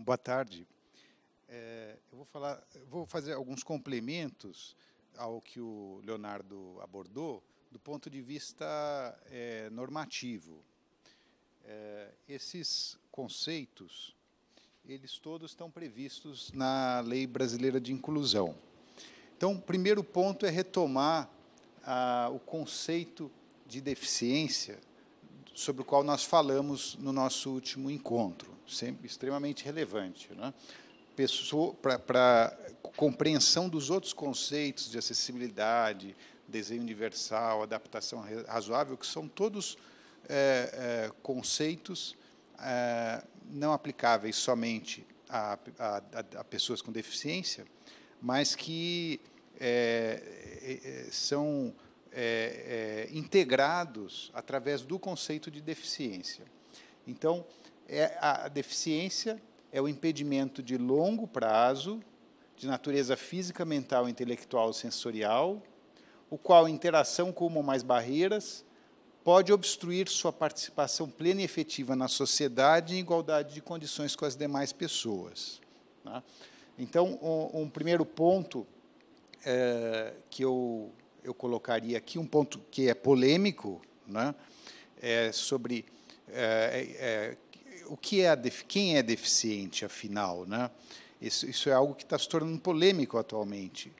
Bom, boa tarde. É, eu vou falar, vou fazer alguns complementos ao que o Leonardo abordou do ponto de vista é, normativo. É, esses conceitos, eles todos estão previstos na Lei Brasileira de Inclusão. Então, o primeiro ponto é retomar a, o conceito de deficiência sobre o qual nós falamos no nosso último encontro sempre extremamente relevante, né? para compreensão dos outros conceitos de acessibilidade, desenho universal, adaptação razoável, que são todos é, é, conceitos é, não aplicáveis somente a, a, a, pessoas com deficiência, mas que é, é, é, são integrados através do conceito de deficiência. Então, é a deficiência é o impedimento de longo prazo, de natureza física, mental, intelectual, sensorial, o qual interação com uma ou mais barreiras pode obstruir sua participação plena e efetiva na sociedade em igualdade de condições com as demais pessoas. Tá? Então, um, um, primeiro ponto é, que eu, eu colocaria aqui, um ponto que é polêmico, né, é sobre é, é, é o que é quem é deficiente, afinal, né? Isso, isso é algo que está se tornando polêmico atualmente,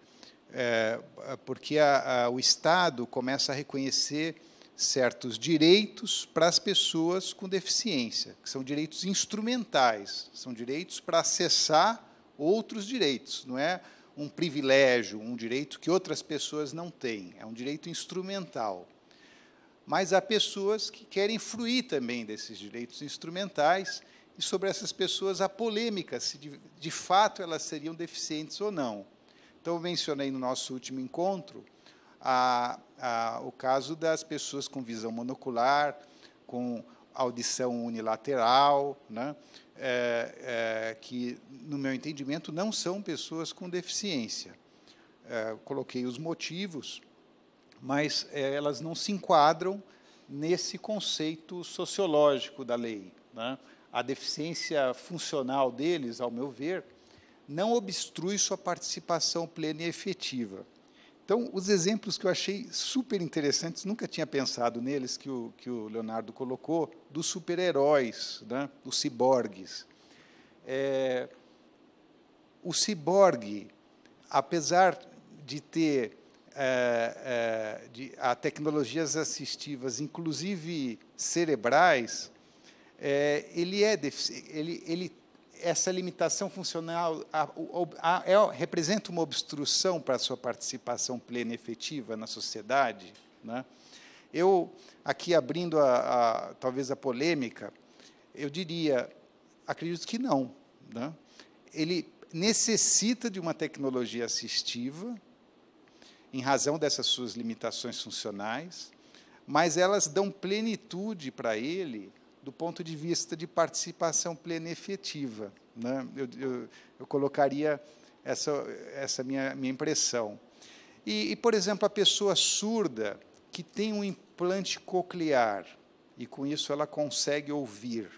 é, porque a, a, o Estado começa a reconhecer certos direitos para as pessoas com deficiência, que são direitos instrumentais, são direitos para acessar outros direitos, não é um privilégio, um direito que outras pessoas não têm, é um direito instrumental mas há pessoas que querem fruir também desses direitos instrumentais, e sobre essas pessoas há polêmica se de, de fato elas seriam deficientes ou não. Então, eu mencionei no nosso último encontro a, a, o caso das pessoas com visão monocular, com audição unilateral, né? é, é, que, no meu entendimento, não são pessoas com deficiência. É, coloquei os motivos mas é, elas não se enquadram nesse conceito sociológico da lei. Né? A deficiência funcional deles, ao meu ver, não obstrui sua participação plena e efetiva. Então, os exemplos que eu achei super interessantes, nunca tinha pensado neles, que o, que o Leonardo colocou, dos super-heróis, né? dos ciborgues. É, o ciborgue, apesar de ter é, é, de, a tecnologias assistivas, inclusive cerebrais, é, ele é ele, ele, essa limitação funcional a, a, a, é, representa uma obstrução para a sua participação plena e efetiva na sociedade. Né? Eu, aqui abrindo a, talvez a polêmica, eu diria, acredito que não. Né? Ele necessita de uma tecnologia assistiva em razão dessas suas limitações funcionais, mas elas dão plenitude para ele do ponto de vista de participação plena e efetiva. Né? Eu, eu, eu, colocaria essa, essa minha, minha impressão. E, e, por exemplo, a pessoa surda que tem um implante coclear e com isso ela consegue ouvir,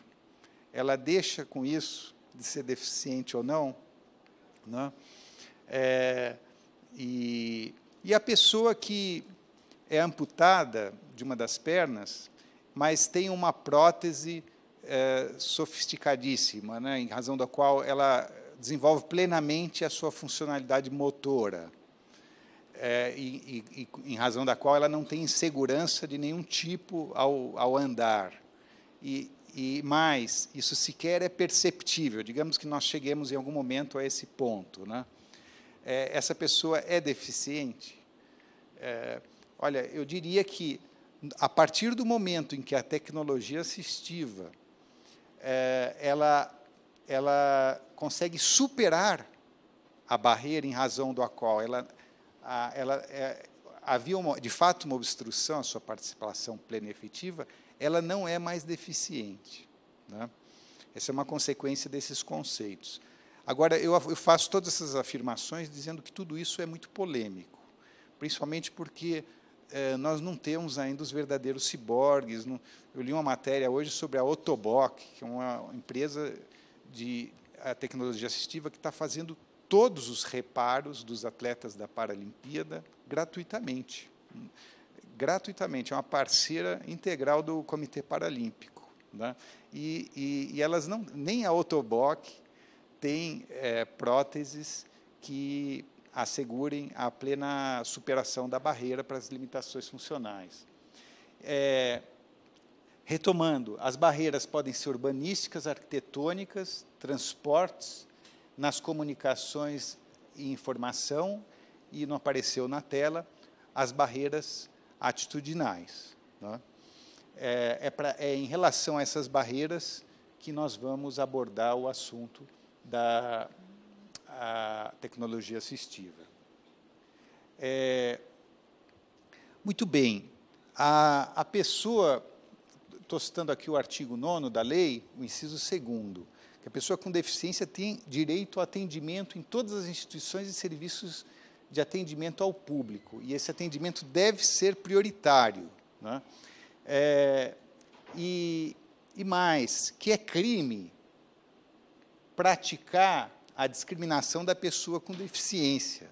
ela deixa com isso de ser deficiente ou não? Né? É, e e a pessoa que é amputada de uma das pernas, mas tem uma prótese é, sofisticadíssima, né, em razão da qual ela desenvolve plenamente a sua funcionalidade motora, é, e, e, e, em razão da qual ela não tem insegurança de nenhum tipo ao, ao andar. E, e mais, isso sequer é perceptível. Digamos que nós cheguemos em algum momento a esse ponto. Né? É, essa pessoa é deficiente, é, olha, eu diria que a partir do momento em que a tecnologia assistiva é, ela, ela consegue superar a barreira em razão da qual ela, a, ela é, havia uma, de fato uma obstrução à sua participação plena e efetiva, ela não é mais deficiente. Né? Essa é uma consequência desses conceitos. Agora, eu, eu faço todas essas afirmações dizendo que tudo isso é muito polêmico principalmente porque eh, nós não temos ainda os verdadeiros ciborgues. Não, eu li uma matéria hoje sobre a Otobok, que é uma empresa de a tecnologia assistiva que está fazendo todos os reparos dos atletas da Paralimpíada gratuitamente. Gratuitamente, é uma parceira integral do Comitê Paralímpico. Né? E, e, e, elas não, nem a Otoboc tem é, próteses que assegurem a plena superação da barreira para as limitações funcionais. É, retomando, as barreiras podem ser urbanísticas, arquitetônicas, transportes, nas comunicações e informação, e não apareceu na tela, as barreiras atitudinais. Né? É, é, pra, é em relação a essas barreiras que nós vamos abordar o assunto da a tecnologia assistiva. É, muito bem, a, a pessoa, estou citando aqui o artigo 9 da lei, o inciso 2 que a pessoa com deficiência tem direito ao atendimento em todas as instituições e serviços de atendimento ao público, e esse atendimento deve ser prioritário. Né? É, e, e mais, que é crime praticar a discriminação da pessoa com deficiência.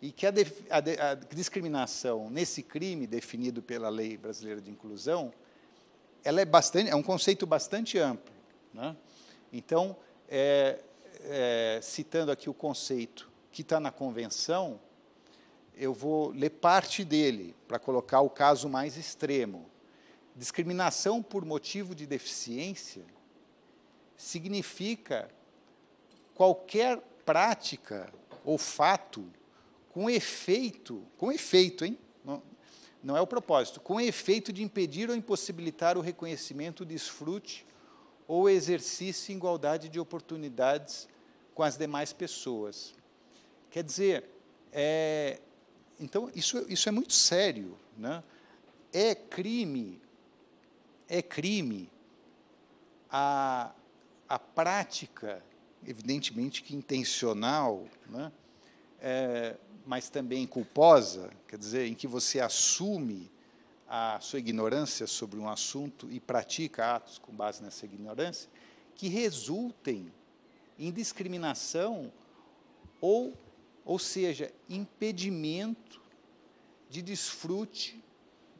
E que a, de, a, a discriminação nesse crime, definido pela Lei Brasileira de Inclusão, ela é, bastante, é um conceito bastante amplo. Né? Então, é, é, citando aqui o conceito que está na Convenção, eu vou ler parte dele para colocar o caso mais extremo. Discriminação por motivo de deficiência significa qualquer prática ou fato com efeito, com efeito, hein? Não, não é o propósito, com efeito de impedir ou impossibilitar o reconhecimento, o desfrute ou exercício em igualdade de oportunidades com as demais pessoas. Quer dizer, é, então isso, isso é muito sério, né? É crime, é crime a, a prática evidentemente que intencional, né? é, mas também culposa, quer dizer, em que você assume a sua ignorância sobre um assunto e pratica atos com base nessa ignorância, que resultem em discriminação ou, ou seja, impedimento de desfrute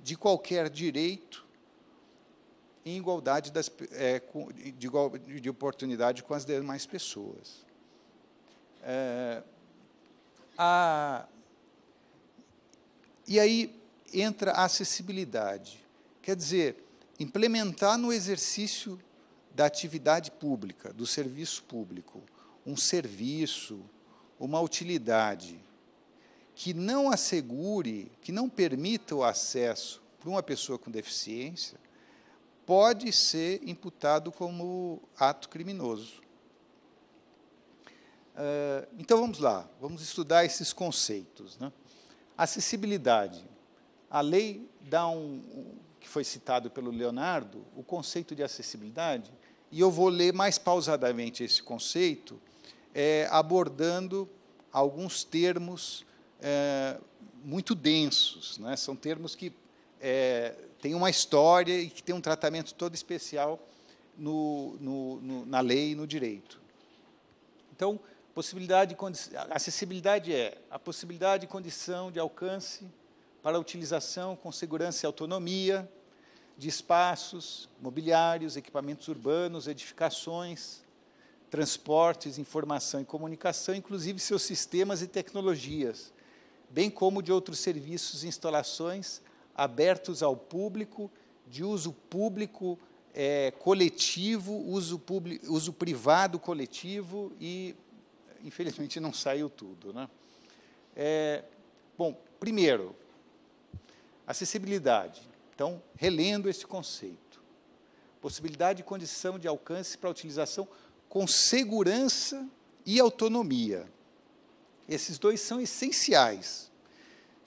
de qualquer direito em igualdade das, é, de, igual, de, oportunidade com as demais pessoas. É, a, e aí entra a acessibilidade. Quer dizer, implementar no exercício da atividade pública, do serviço público, um serviço, uma utilidade que não assegure, que não permita o acesso para uma pessoa com deficiência, pode ser imputado como ato criminoso. Eh, então vamos lá, vamos estudar esses conceitos. Né? Acessibilidade. A lei dá um, que foi citado pelo Leonardo, o conceito de acessibilidade, e eu vou ler mais pausadamente esse conceito, é, abordando alguns termos é, muito densos. Né? São termos que é, tem uma história e que tem um tratamento todo especial no, no, no, na lei e no direito. Então, possibilidade, acessibilidade é a possibilidade, condição de alcance para utilização com segurança e autonomia de espaços, mobiliários, equipamentos urbanos, edificações, transportes, informação e comunicação, inclusive seus sistemas e tecnologias, bem como de outros serviços e instalações abertos ao público, de uso público é, coletivo, uso, público, uso privado coletivo e, infelizmente, não saiu tudo. Né? É, bom, primeiro, acessibilidade. Então, relendo esse conceito. Possibilidade e condição de alcance para utilização com segurança e autonomia. Esses dois são essenciais.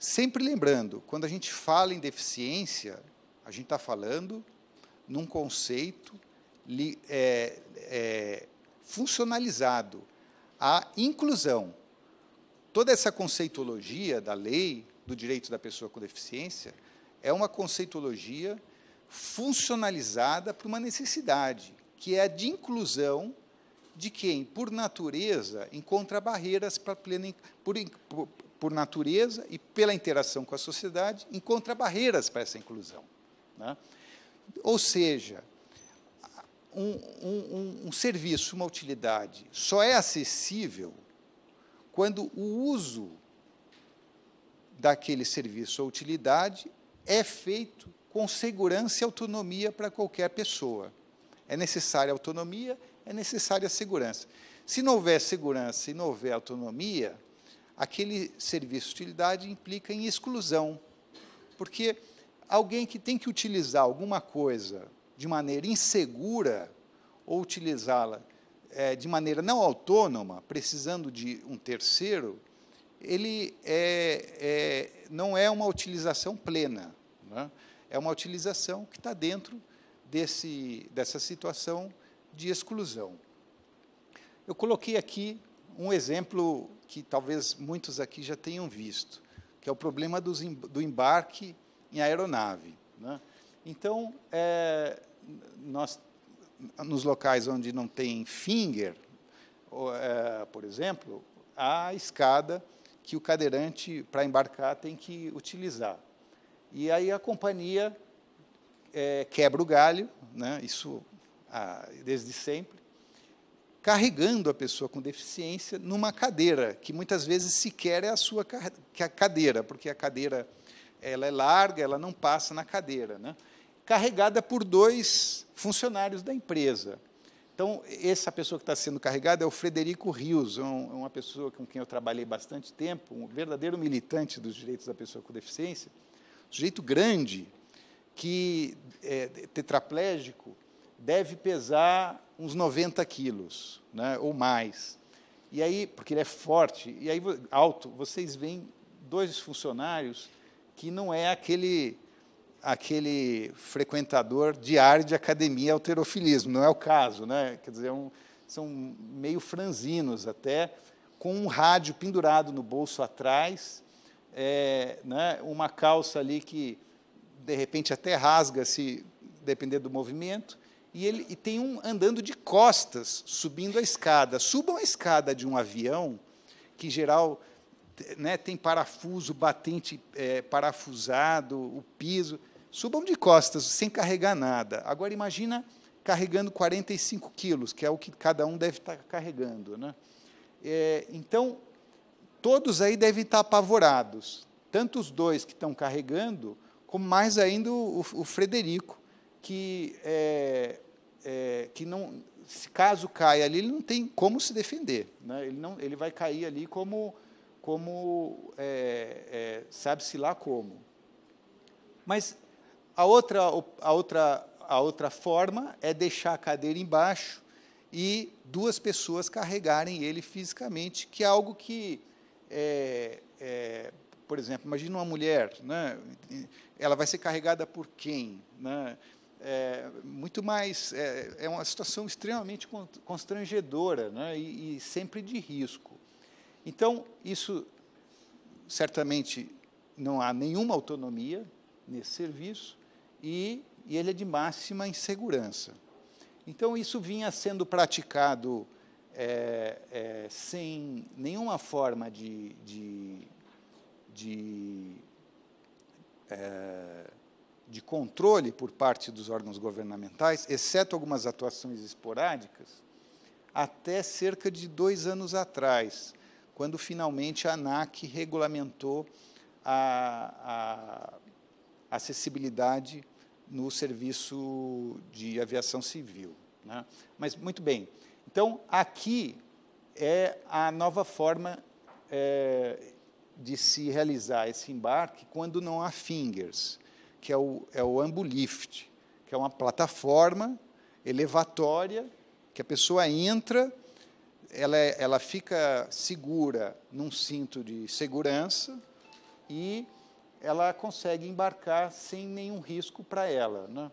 Sempre lembrando, quando a gente fala em deficiência, a gente está falando num conceito li, é, é, funcionalizado, a inclusão. Toda essa conceitologia da lei do direito da pessoa com deficiência é uma conceitologia funcionalizada para uma necessidade, que é a de inclusão de quem, por natureza, encontra barreiras para plena, por, por, por natureza e pela interação com a sociedade, encontra barreiras para essa inclusão. Né? Ou seja, um, um, um, serviço, uma utilidade, só é acessível quando o uso daquele serviço ou utilidade é feito com segurança e autonomia para qualquer pessoa. É necessária autonomia, é necessária segurança. Se não houver segurança e não houver autonomia, aquele serviço de utilidade implica em exclusão. Porque alguém que tem que utilizar alguma coisa de maneira insegura ou utilizá-la é, de maneira não autônoma, precisando de um terceiro, ele é, é, não é uma utilização plena. Né? É uma utilização que está dentro desse, dessa situação de exclusão. Eu coloquei aqui um exemplo que talvez muitos aqui já tenham visto, que é o problema dos, do embarque em aeronave. Né? Então, é, nós, nos locais onde não tem finger, é, por exemplo, há a escada que o cadeirante, para embarcar, tem que utilizar. E aí a companhia é, quebra o galho, né? isso ah, desde sempre, carregando a pessoa com deficiência numa cadeira, que muitas vezes sequer é a sua que é a cadeira, porque a cadeira ela é larga, ela não passa na cadeira, né? carregada por dois funcionários da empresa. Então, essa pessoa que está sendo carregada é o Frederico Rios, é um, é uma pessoa com quem eu trabalhei bastante tempo, um verdadeiro militante dos direitos da pessoa com deficiência, um sujeito grande, que é tetraplégico, deve pesar uns 90 quilos, né, ou mais. E aí, porque ele é forte, e aí alto, vocês veem dois funcionários que não é aquele aquele frequentador diário de academia alterofilismo, não é o caso, né? Quer dizer, é um, são meio franzinos até, com um rádio pendurado no bolso atrás, é, né, uma calça ali que de repente até rasga se depender do movimento, e, ele, e tem um andando de costas, subindo a escada. Subam a escada de um avião, que em geral né, tem parafuso, batente é, parafusado, o piso. Subam de costas, sem carregar nada. Agora imagina carregando 45 quilos, que é o que cada um deve estar tá carregando. Né? É, então, todos aí devem estar tá apavorados, tanto os dois que estão carregando, como mais ainda o, o Frederico, que, é, é, que não, se caso caia ali, ele não tem como se defender. Né? Ele, não, ele vai cair ali como, como é, é sabe-se lá como. Mas a outra, a, outra, a outra forma é deixar a cadeira embaixo e duas pessoas carregarem ele fisicamente, que é algo que é, é, por exemplo, imagina uma mulher, né? ela vai ser carregada por quem? Né? é, muito mais. É, é, uma situação extremamente constrangedora né, e, e sempre de risco. Então, isso certamente não há nenhuma autonomia nesse serviço e, e ele é de máxima insegurança. Então, isso vinha sendo praticado é, é, sem nenhuma forma de, de, de é, de controle por parte dos órgãos governamentais, exceto algumas atuações esporádicas, até cerca de dois anos atrás, quando finalmente a ANAC regulamentou a, a acessibilidade no serviço de aviação civil. Né? Mas, muito bem, então aqui é a nova forma é, de se realizar esse embarque quando não há fingers que é o, é o Ambulift, que é uma plataforma elevatória que a pessoa entra, ela, é, ela fica segura num cinto de segurança e ela consegue embarcar sem nenhum risco para ela. Né?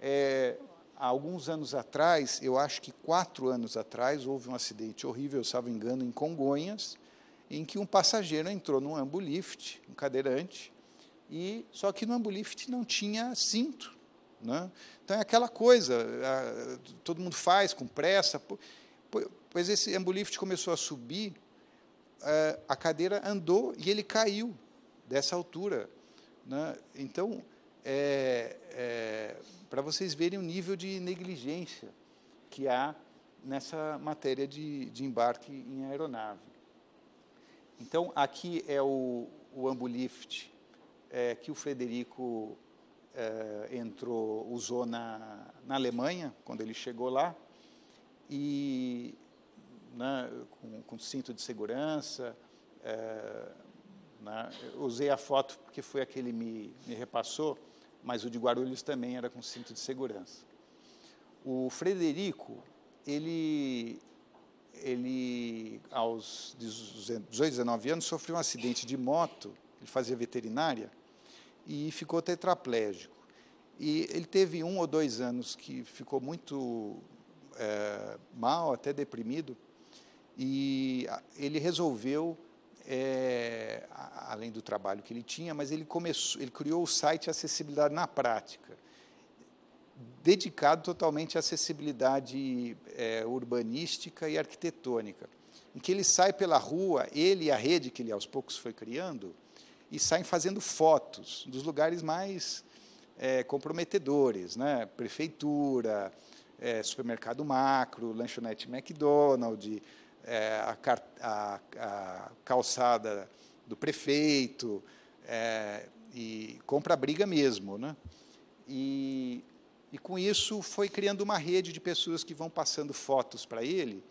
É, há alguns anos atrás, eu acho que quatro anos atrás, houve um acidente horrível, me engano, em Congonhas, em que um passageiro entrou num ambulift, um cadeirante, e só que no ambulift não tinha cinto. Né? Então é aquela coisa, a, todo mundo faz com pressa. Pois esse ambulift começou a subir, é, a cadeira andou e ele caiu dessa altura. Né? Então, é, é, para vocês verem o nível de negligência que há nessa matéria de, de embarque em aeronave. Então, aqui é o, o ambulift é, que o Frederico é, entrou, usou na, na Alemanha, quando ele chegou lá, e né, com, com, cinto de segurança. É, né, usei a foto porque foi a que ele me, me repassou, mas o de Guarulhos também era com cinto de segurança. O Frederico, ele, ele aos 18, 19 anos, sofreu um acidente de moto, ele fazia veterinária, e ficou tetraplégico. E ele teve um ou dois anos que ficou muito é, mal, até deprimido, e ele resolveu, é, além do trabalho que ele tinha, mas ele começou, ele criou o site Acessibilidade na Prática, dedicado totalmente à acessibilidade é, urbanística e arquitetônica, em que ele sai pela rua, ele e a rede que ele aos poucos foi criando, e saem fazendo fotos dos lugares mais é, comprometedores, né? prefeitura, é, supermercado macro, lanchonete McDonald's, é, a, a, a, calçada do prefeito, é, e compra briga mesmo. Né? E, e com isso foi criando uma rede de pessoas que vão passando fotos para ele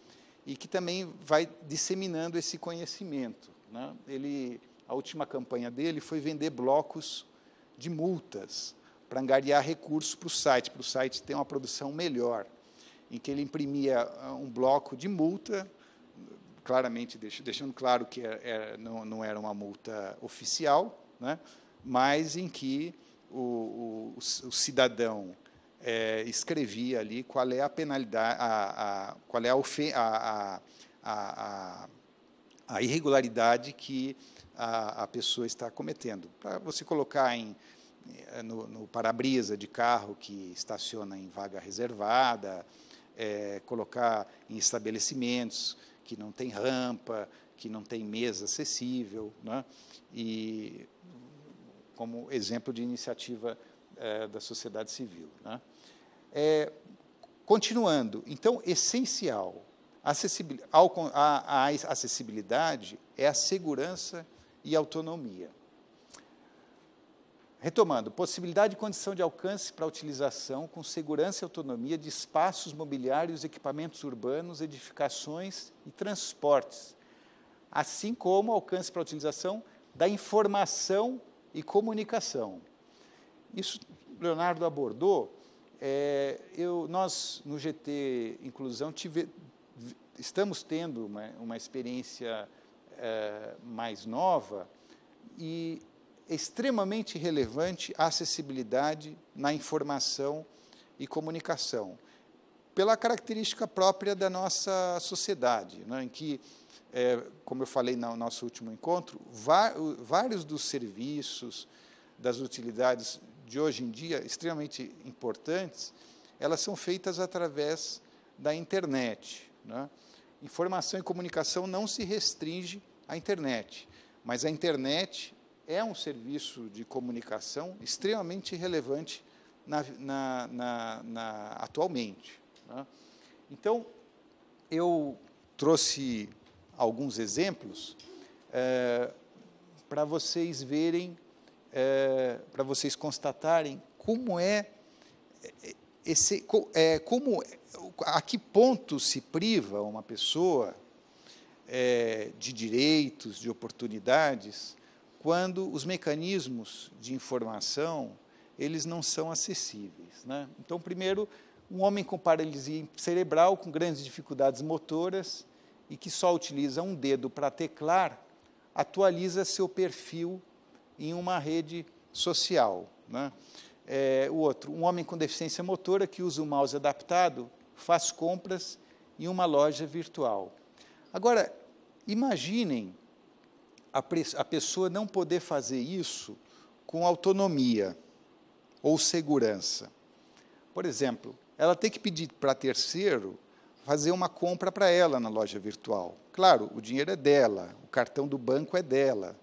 e que também vai disseminando esse conhecimento. Né? Ele a última campanha dele foi vender blocos de multas para angariar recursos para o site, para o site ter uma produção melhor, em que ele imprimia ah, um bloco de multa, claramente deixando claro que era, é, é, não, não, era uma multa oficial, né, mas em que o, o, o cidadão é, escrevia ali qual é a penalidade, a, a qual é a, a, a, irregularidade que a, a pessoa está cometendo. Para você colocar em, eh, no, no para-brisa de carro que estaciona em vaga reservada, é, colocar em estabelecimentos que não tem rampa, que não tem mesa acessível, né? e como exemplo de iniciativa é, da sociedade civil. Né? É, continuando, então, essencial, acessibilidade, ao, a, a acessibilidade é a segurança e autonomia. Retomando, possibilidade e condição de alcance para utilização com segurança e autonomia de espaços mobiliários, equipamentos urbanos, edificações e transportes, assim como alcance para utilização da informação e comunicação. Isso Leonardo abordou. É, eu, nós, no GT Inclusão, tive, estamos tendo uma, uma experiência é, mais nova e extremamente relevante a acessibilidade na informação e comunicação, pela característica própria da nossa sociedade, né, em que, é, como eu falei no nosso último encontro, vários dos serviços, das utilidades de hoje em dia extremamente importantes, elas são feitas através da internet. Né? Informação e comunicação não se restringe a internet. Mas a internet é um serviço de comunicação extremamente relevante na, na, na, na atualmente. Né? Então, eu trouxe alguns exemplos é, eh, para vocês verem, é, eh, para vocês constatarem como é eh, esse, é, como a que ponto se priva uma pessoa é, de direitos, de oportunidades, quando os mecanismos de informação eles não são acessíveis. Né? Então, primeiro, um homem com paralisia cerebral, com grandes dificuldades motoras e que só utiliza um dedo para teclar, atualiza seu perfil em uma rede social. Né? É, o outro, um homem com deficiência motora que usa o um mouse adaptado, faz compras em uma loja virtual. Agora, Imaginem a, a pessoa não poder fazer isso com autonomia ou segurança. Por exemplo, ela tem que pedir para terceiro fazer uma compra para ela na loja virtual. Claro, o dinheiro é dela, o cartão do banco é dela.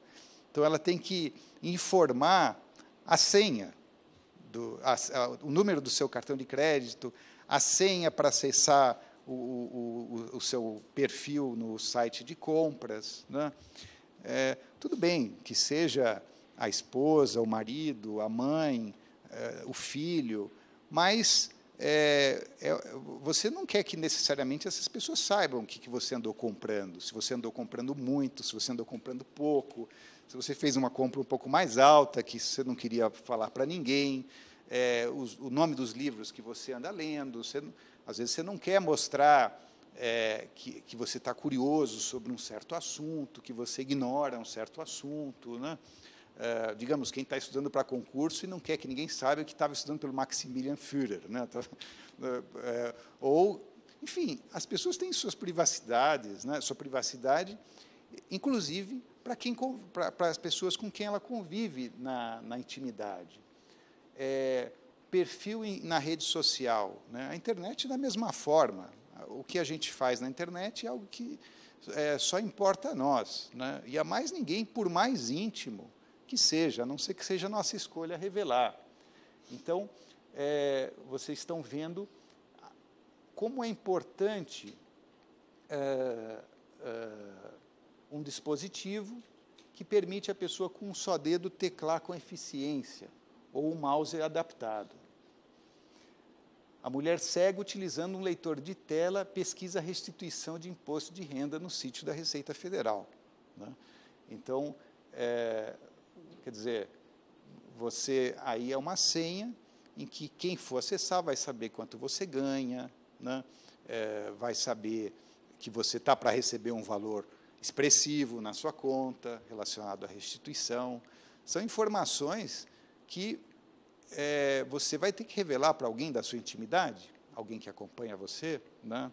Então ela tem que informar a senha, do, a, a, o número do seu cartão de crédito, a senha para acessar o, o, o, o seu perfil no site de compras. Né? É, tudo bem que seja a esposa, o marido, a mãe, é, o filho, mas é, é, você não quer que necessariamente essas pessoas saibam o que, que, você andou comprando, se você andou comprando muito, se você andou comprando pouco, se você fez uma compra um pouco mais alta que você não queria falar para ninguém, é, o nome dos livros que você anda lendo. Você, às vezes você não quer mostrar é, que, que, você está curioso sobre um certo assunto, que você ignora um certo assunto. Né? É, digamos, quem está estudando para concurso e não quer que ninguém saiba que estava estudando pelo Maximilian Führer. Né? Tá, é, é, ou, enfim, as pessoas têm suas privacidades, né? sua privacidade, inclusive para, quem, para, para as pessoas com quem ela convive na, na intimidade. É, perfil em, na rede social. Né? A internet, da mesma forma. O que a gente faz na internet é algo que é, só importa a nós. Né? E a mais ninguém, por mais íntimo que seja, a não ser que seja nossa escolha revelar. Então, é, vocês estão vendo como é importante é, é, um dispositivo que permite a pessoa com um só dedo teclar com eficiência ou um mouse adaptado. A mulher cega, utilizando um leitor de tela, pesquisa a restituição de imposto de renda no sítio da Receita Federal. Né? Então, é, quer dizer, você aí é uma senha em que quem for acessar vai saber quanto você ganha, né? é, vai saber que você está para receber um valor expressivo na sua conta relacionado à restituição. São informações que é, você vai ter que revelar para alguém da sua intimidade, alguém que acompanha você, né?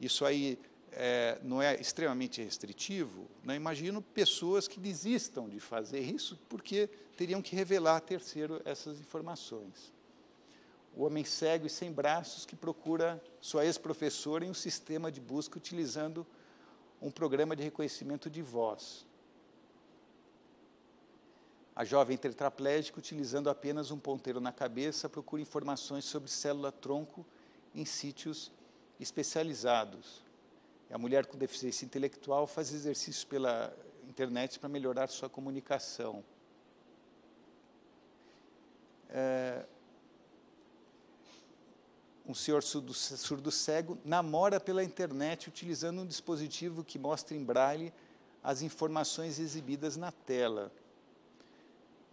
isso aí é, não é extremamente restritivo, né? imagino pessoas que desistam de fazer isso porque teriam que revelar a terceiro essas informações. O homem cego e sem braços que procura sua ex-professora em um sistema de busca utilizando um programa de reconhecimento de voz. A jovem tetraplégica, utilizando apenas um ponteiro na cabeça, procura informações sobre célula-tronco em sítios especializados. A mulher com deficiência intelectual faz exercícios pela internet para melhorar sua comunicação. É, um senhor surdo, surdo cego namora pela internet utilizando um dispositivo que mostra em braille as informações exibidas na tela.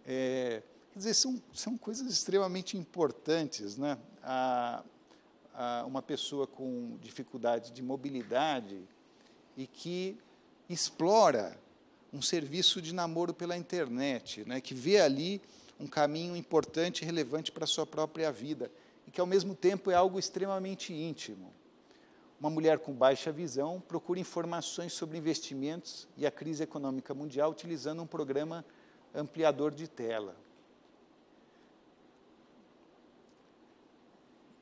É, quer dizer, são, são coisas extremamente importantes. Né? A, a uma pessoa com dificuldade de mobilidade e que explora um serviço de namoro pela internet, né? que vê ali um caminho importante e relevante para a sua própria vida, e que, ao mesmo tempo, é algo extremamente íntimo. Uma mulher com baixa visão procura informações sobre investimentos e a crise econômica mundial utilizando um programa ampliador de tela.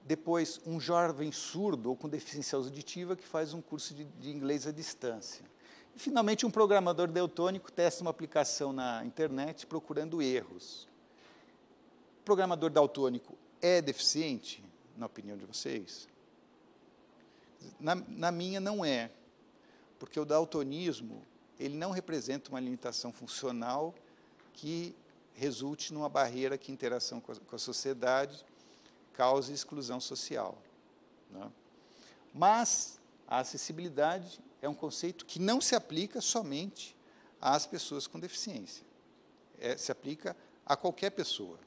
Depois, um jovem surdo ou com deficiência auditiva que faz um curso de, de inglês à distância. E, finalmente, um programador deutônico testa uma aplicação na internet procurando erros. O programador daltônico é deficiente, na opinião de vocês? Na, na, minha não é, porque o daltonismo ele não representa uma limitação funcional que resulte numa barreira que interação com a, com a sociedade cause exclusão social. Né? Mas a acessibilidade é um conceito que não se aplica somente às pessoas com deficiência. É, se aplica a qualquer pessoa.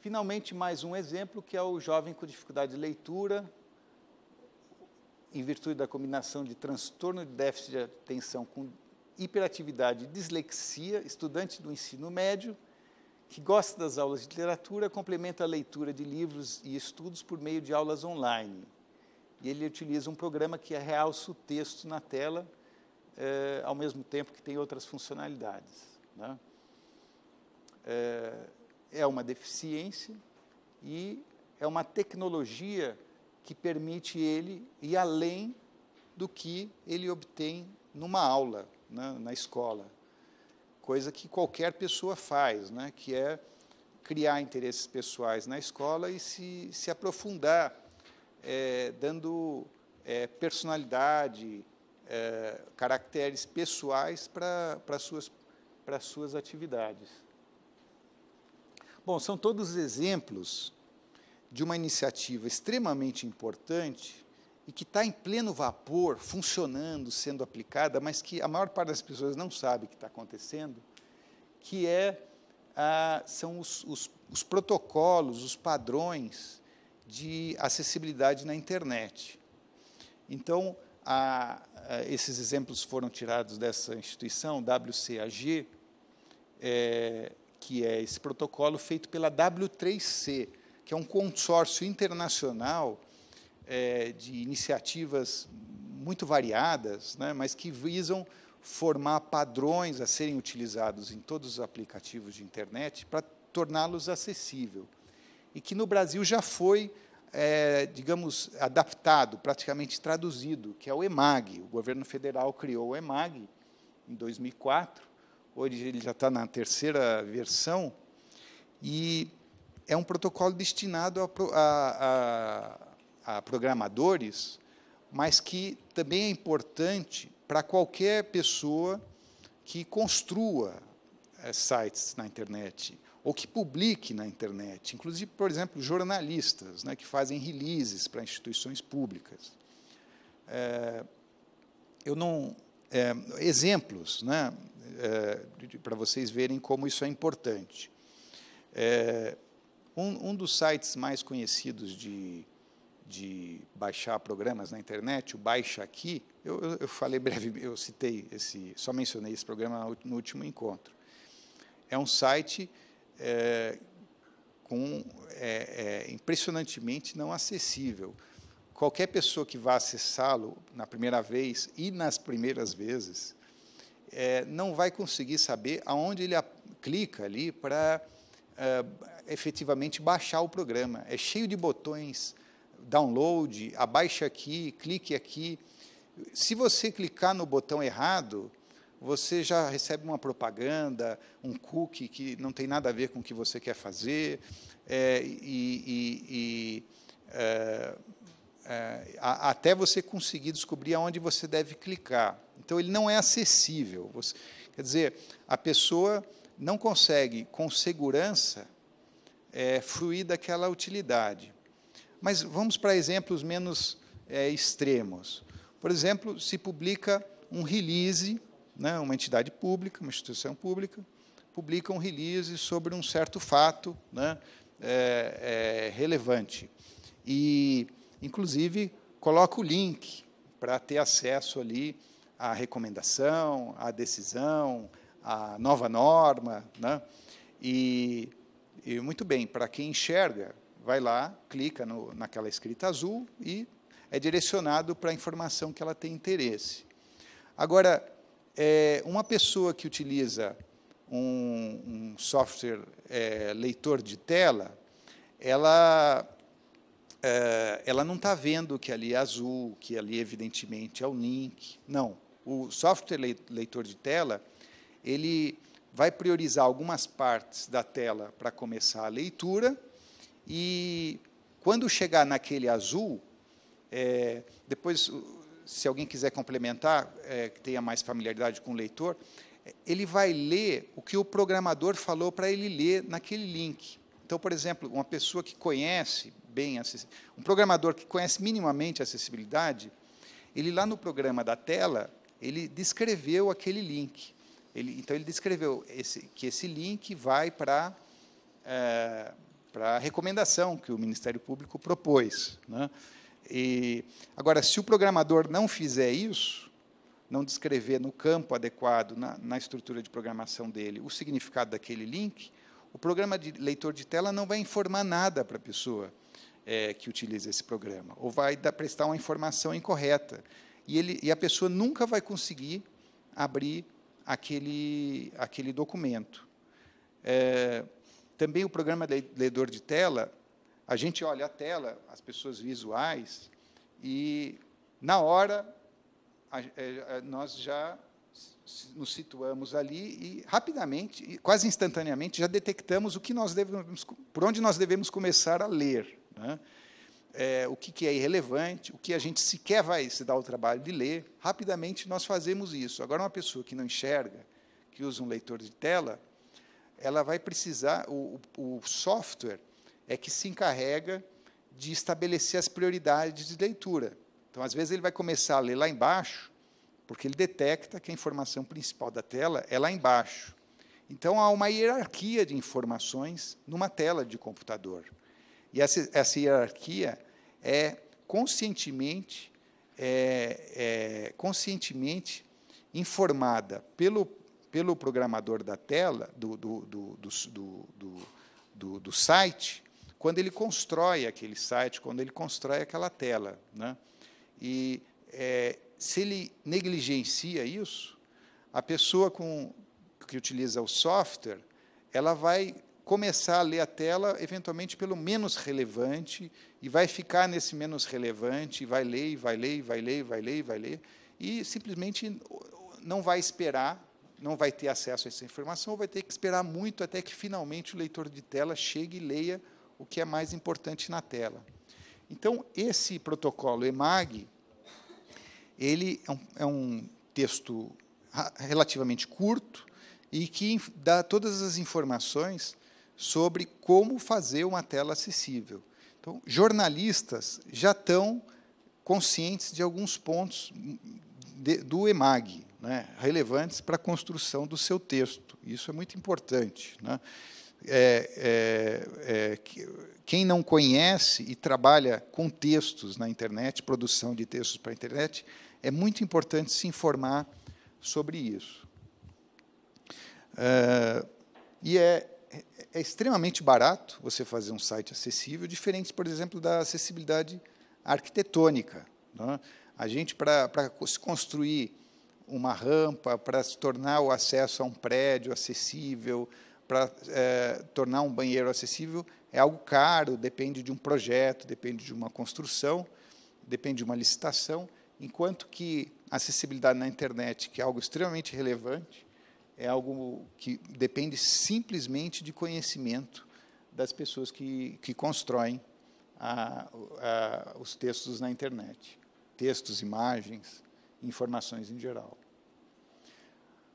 Finalmente, mais um exemplo, que é o jovem com dificuldade de leitura, em virtude da combinação de transtorno de déficit de atenção com hiperatividade e dislexia, estudante do ensino médio, que gosta das aulas de literatura, complementa a leitura de livros e estudos por meio de aulas online. E ele utiliza um programa que realça o texto na tela, eh, ao mesmo tempo que tem outras funcionalidades. Né? Eh, é uma deficiência e é uma tecnologia que permite ele ir além do que ele obtém numa aula, né, na escola. Coisa que qualquer pessoa faz, né, que é criar interesses pessoais na escola e se, se aprofundar, é, dando é, personalidade, é, caracteres pessoais para suas, suas atividades. Bom, são todos exemplos de uma iniciativa extremamente importante e que está em pleno vapor, funcionando, sendo aplicada, mas que a maior parte das pessoas não sabe que está acontecendo, que é são os, os, os protocolos, os padrões de acessibilidade na internet. Então, a, a, esses exemplos foram tirados dessa instituição, WCAG, é, que é esse protocolo feito pela W3C, que é um consórcio internacional é, de iniciativas muito variadas, né, mas que visam formar padrões a serem utilizados em todos os aplicativos de internet para torná-los acessível. E que no Brasil já foi, é, digamos, adaptado, praticamente traduzido, que é o EMAG. O governo federal criou o EMAG em 2004, hoje ele já está na terceira versão, e é um protocolo destinado a, a, a, a programadores, mas que também é importante para qualquer pessoa que construa é, sites na internet ou que publique na internet, inclusive, por exemplo, jornalistas né, que fazem releases para instituições públicas. É, eu não é, exemplos, né, para vocês verem como isso é importante. Um, um dos sites mais conhecidos de, de baixar programas na internet, o Baixa Aqui, eu, eu, falei brevemente, eu citei esse, só mencionei esse programa no último encontro. É um site é, com, é, é, impressionantemente não acessível. Qualquer pessoa que vá acessá-lo na primeira vez e nas primeiras vezes, é, não vai conseguir saber aonde ele clica ali para eh, efetivamente baixar o programa. É cheio de botões, download, abaixa aqui, clique aqui. Se você clicar no botão errado, você já recebe uma propaganda, um cookie que não tem nada a ver com o que você quer fazer, é, e, e, e é, é, a, até você conseguir descobrir aonde você deve clicar. Então, ele não é acessível. Você, quer dizer, a pessoa não consegue com segurança é, fruir daquela utilidade. Mas vamos para exemplos menos é, extremos. Por exemplo, se publica um release, né, uma entidade pública, uma instituição pública, publica um release sobre um certo fato né, é, é, relevante. E, inclusive, coloca o link para ter acesso ali à recomendação, à decisão, a nova norma, né? E, e muito bem, para quem enxerga, vai lá, clica no, naquela escrita azul e é direcionado para a informação que ela tem interesse. Agora, é, uma pessoa que utiliza um, um software é, leitor de tela, ela, é, ela não está vendo que ali é azul, que ali evidentemente é o link. Não. O software leitor de tela, ele vai priorizar algumas partes da tela para começar a leitura e quando chegar naquele azul, é, depois, se alguém quiser complementar, é, que tenha mais familiaridade com o leitor, ele vai ler o que o programador falou para ele ler naquele link. Então, por exemplo, uma pessoa que conhece bem, um programador que conhece minimamente a acessibilidade, ele lá no programa da tela, ele descreveu aquele link. Ele, então, ele descreveu esse, que esse link vai para é, para a recomendação que o Ministério Público propôs. Né? E, agora, se o programador não fizer isso, não descrever no campo adequado, na, na estrutura de programação dele, o significado daquele link, o programa de leitor de tela não vai informar nada para a pessoa é, que utiliza esse programa, ou vai dar, prestar uma informação incorreta. E, ele, e a pessoa nunca vai conseguir abrir aquele, aquele documento. É, também o programa de leitor de tela, a gente olha a tela, as pessoas visuais, e na hora a, a, é, é, nós já nos situamos ali e rapidamente, quase instantaneamente, já detectamos o que nós devemos, por onde nós devemos começar a ler. Né? é, o que, que é irrelevante, o que a gente sequer vai se dar o trabalho de ler, rapidamente nós fazemos isso. Agora, uma pessoa que não enxerga, que usa um leitor de tela, ela vai precisar, o, o software é que se encarrega de estabelecer as prioridades de leitura. Então, às vezes, ele vai começar a ler lá embaixo, porque ele detecta que a informação principal da tela é lá embaixo. Então, há uma hierarquia de informações numa tela de computador. E essa, essa hierarquia é conscientemente, é, é conscientemente informada pelo, pelo programador da tela, do, do, do, do, do, do site, quando ele constrói aquele site, quando ele constrói aquela tela. Né? E é, se ele negligencia isso, a pessoa com, que utiliza o software, ela vai começar a ler a tela, eventualmente, pelo menos relevante, e vai ficar nesse menos relevante, e vai ler, e vai ler, e vai ler, e vai ler, e vai ler, e simplesmente não vai esperar, não vai ter acesso a essa informação, ou vai ter que esperar muito até que finalmente o leitor de tela chegue e leia o que é mais importante na tela. Então, esse protocolo EMAG, ele é um, é um texto relativamente curto e que dá todas as informações sobre como fazer uma tela acessível. Então, jornalistas já estão conscientes de alguns pontos de, do EMAG, né, relevantes para a construção do seu texto. Isso é muito importante. Né? É, é, é, quem não conhece e trabalha com textos na internet, produção de textos para a internet, é muito importante se informar sobre isso. e é é, é extremamente barato você fazer um site acessível, diferente, por exemplo, da acessibilidade arquitetônica. Né? A gente, para se construir uma rampa, para se tornar o acesso a um prédio acessível, para é, tornar um banheiro acessível, é algo caro, depende de um projeto, depende de uma construção, depende de uma licitação, enquanto que acessibilidade na internet, que é algo extremamente relevante, é algo que depende simplesmente de conhecimento das pessoas que, que constroem a, a, os textos na internet. Textos, imagens, informações em geral.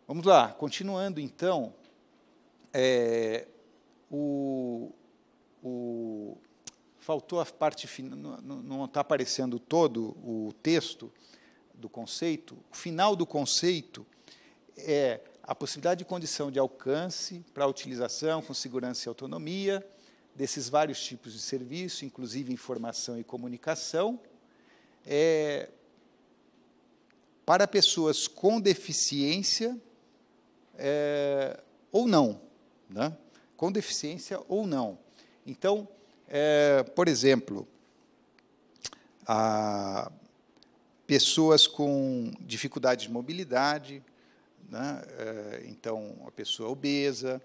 Vamos lá, continuando então, é, o, o, faltou a parte final, não está aparecendo todo o texto do conceito. O final do conceito é a possibilidade de condição de alcance para a utilização com segurança e autonomia desses vários tipos de serviço, inclusive informação e comunicação, é, para pessoas com deficiência é, ou não, né? com deficiência ou não. Então, é, por exemplo, pessoas com dificuldades de mobilidade, né? É, então, a pessoa é obesa,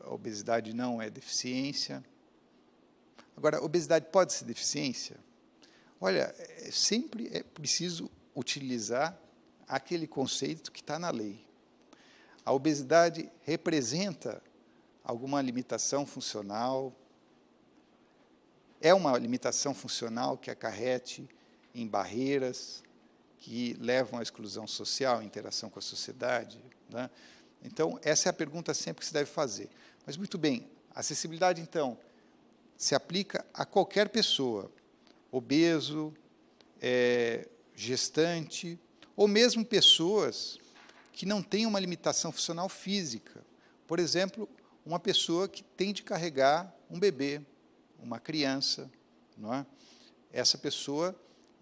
a obesidade não é deficiência. Agora, obesidade pode ser deficiência? Olha, é, sempre é preciso utilizar aquele conceito que está na lei. A obesidade representa alguma limitação funcional, é uma limitação funcional que acarrete em barreiras que levam à exclusão social, à interação com a sociedade. Né? Então, essa é a pergunta sempre que se deve fazer. Mas, muito bem, acessibilidade, então, se aplica a qualquer pessoa, obeso, é, gestante, ou mesmo pessoas que não têm uma limitação funcional física. Por exemplo, uma pessoa que tem de carregar um bebê, uma criança, não é? Essa pessoa,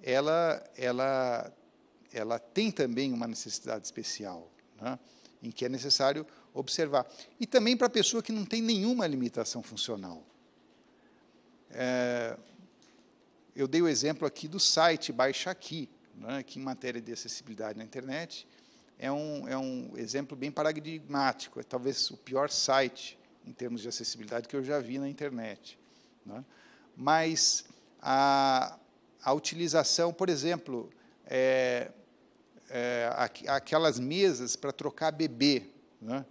ela, ela ela tem também uma necessidade especial, né, em que é necessário observar. E também para a pessoa que não tem nenhuma limitação funcional. É, eu dei o exemplo aqui do site Baixa Aqui, né, que em matéria de acessibilidade na internet é um, é um exemplo bem paradigmático, é talvez o pior site em termos de acessibilidade que eu já vi na internet. Né. Mas a, a utilização, por exemplo, é, é, aquelas mesas para trocar bebê, né?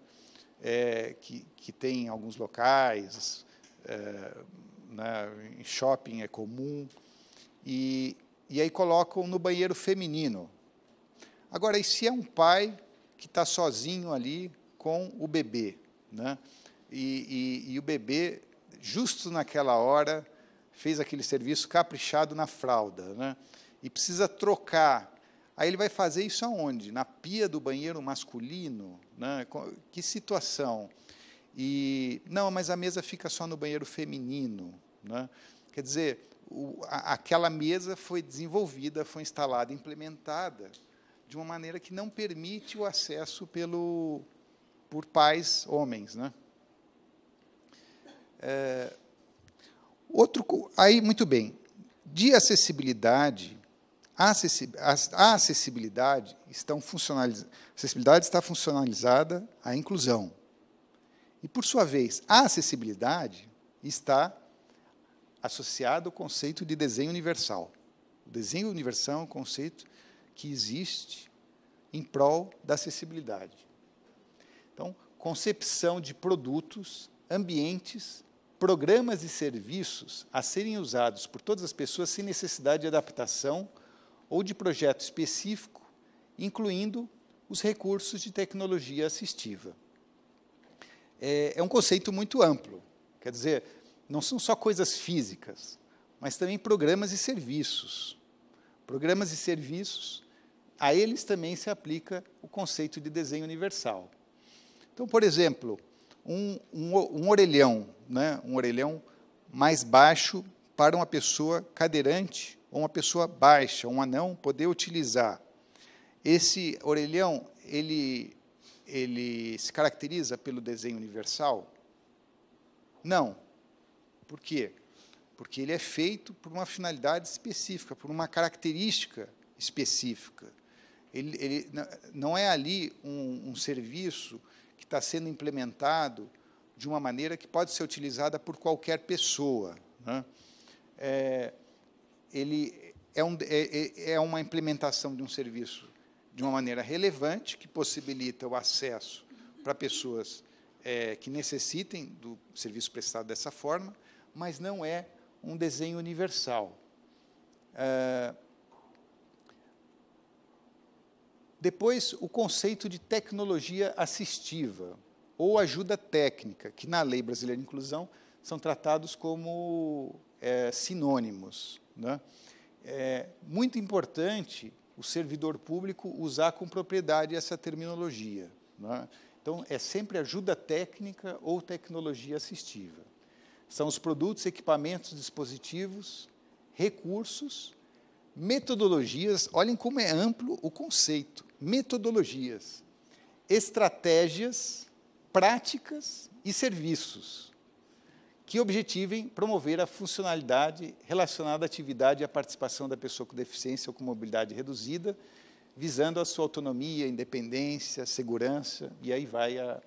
é, que, que tem em alguns locais, é, né? em shopping é comum, e, e aí colocam no banheiro feminino. Agora, e se é um pai que está sozinho ali com o bebê? Né? E, e, e o bebê, justo naquela hora, fez aquele serviço caprichado na fralda, né? e precisa trocar Aí ele vai fazer isso aonde? Na pia do banheiro masculino? Né? Que situação? E não, mas a mesa fica só no banheiro feminino. Né? Quer dizer, o, a, aquela mesa foi desenvolvida, foi instalada, implementada de uma maneira que não permite o acesso pelo, por pais homens. Né? É, outro, aí, muito bem. De acessibilidade, a acessibilidade, estão funcionaliz... acessibilidade está funcionalizada à inclusão. E, por sua vez, a acessibilidade está associada ao conceito de desenho universal. O desenho universal é um conceito que existe em prol da acessibilidade. Então, concepção de produtos, ambientes, programas e serviços a serem usados por todas as pessoas sem necessidade de adaptação ou de projeto específico, incluindo os recursos de tecnologia assistiva. É, é um conceito muito amplo, quer dizer, não são só coisas físicas, mas também programas e serviços. Programas e serviços, a eles também se aplica o conceito de desenho universal. Então, por exemplo, um, um, um, orelhão, né, um orelhão mais baixo para uma pessoa cadeirante ou uma pessoa baixa, um anão, poder utilizar. Esse orelhão, ele, ele se caracteriza pelo desenho universal? Não. Por quê? Porque ele é feito por uma finalidade específica, por uma característica específica. Ele, ele não é ali um, um serviço que está sendo implementado de uma maneira que pode ser utilizada por qualquer pessoa. Né? É, ele é, um, é, é, é uma implementação de um serviço de uma maneira relevante, que possibilita o acesso para pessoas é, que necessitem do serviço prestado dessa forma, mas não é um desenho universal. É, depois, o conceito de tecnologia assistiva ou ajuda técnica, que na Lei Brasileira de Inclusão são tratados como é, sinônimos. Né? É muito importante o servidor público usar com propriedade essa terminologia. Né? Então, é sempre ajuda técnica ou tecnologia assistiva. São os produtos, equipamentos, dispositivos, recursos, metodologias. Olhem como é amplo o conceito: metodologias, estratégias, práticas e serviços que objetivem promover a funcionalidade relacionada à atividade e à participação da pessoa com deficiência ou com mobilidade reduzida, visando a sua autonomia, independência, segurança, e aí vai a,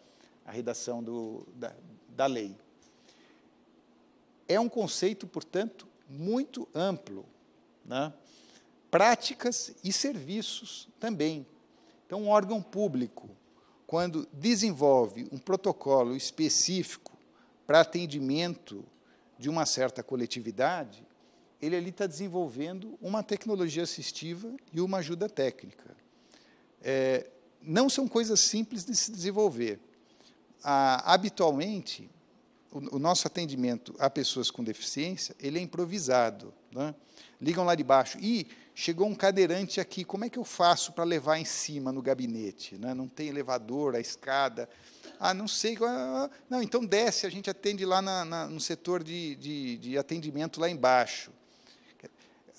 a redação do, da, da lei. É um conceito, portanto, muito amplo. Né? Práticas e serviços também. Então, um órgão público, quando desenvolve um protocolo específico para atendimento de uma certa coletividade, ele ali está desenvolvendo uma tecnologia assistiva e uma ajuda técnica. É, não são coisas simples de se desenvolver. Ah, habitualmente, o, o, nosso atendimento a pessoas com deficiência ele é improvisado. Né? Ligam lá de baixo. e chegou um cadeirante aqui, como é que eu faço para levar em cima no gabinete? Né? Não tem elevador, a escada. Ah, não sei. Ah, ah, não, então desce, a gente atende lá na, na, no setor de, de, de, atendimento lá embaixo.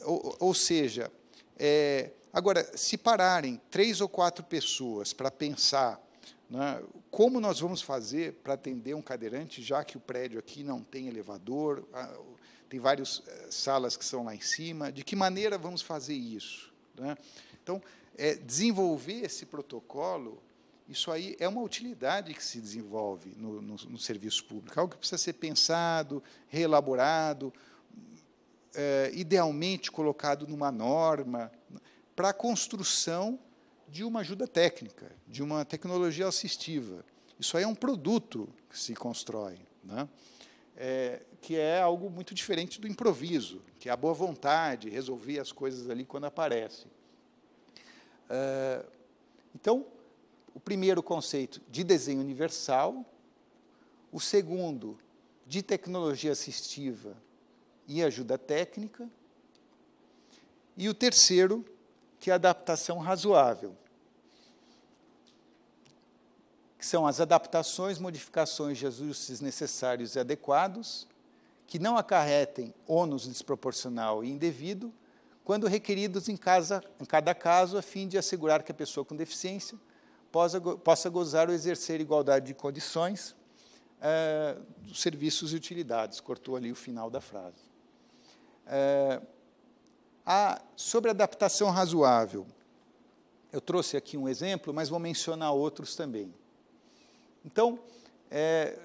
Ou, ou seja, é, agora, se pararem três ou quatro pessoas para pensar né, como nós vamos fazer para atender um cadeirante, já que o prédio aqui não tem elevador, ah, tem várias eh, salas que são lá em cima, de que maneira vamos fazer isso? Né? Então, é, desenvolver esse protocolo isso aí é uma utilidade que se desenvolve no, no, no serviço público, algo que precisa ser pensado, reelaborado, é, idealmente colocado numa norma, para a construção de uma ajuda técnica, de uma tecnologia assistiva. Isso aí é um produto que se constrói, né? é, que é algo muito diferente do improviso, que é a boa vontade, resolver as coisas ali quando aparecem. É, então, o primeiro conceito de desenho universal, o segundo de tecnologia assistiva e ajuda técnica, e o terceiro, que é adaptação razoável, que são as adaptações, modificações de ajustes necessários e adequados, que não acarretem ônus desproporcional e indevido, quando requeridos em, casa, em cada caso, a fim de assegurar que a pessoa com deficiência possa, possa gozar ou exercer igualdade de condições é, dos serviços e utilidades. Cortou ali o final da frase. É, a, sobre adaptação razoável, eu trouxe aqui um exemplo, mas vou mencionar outros também. Então, é,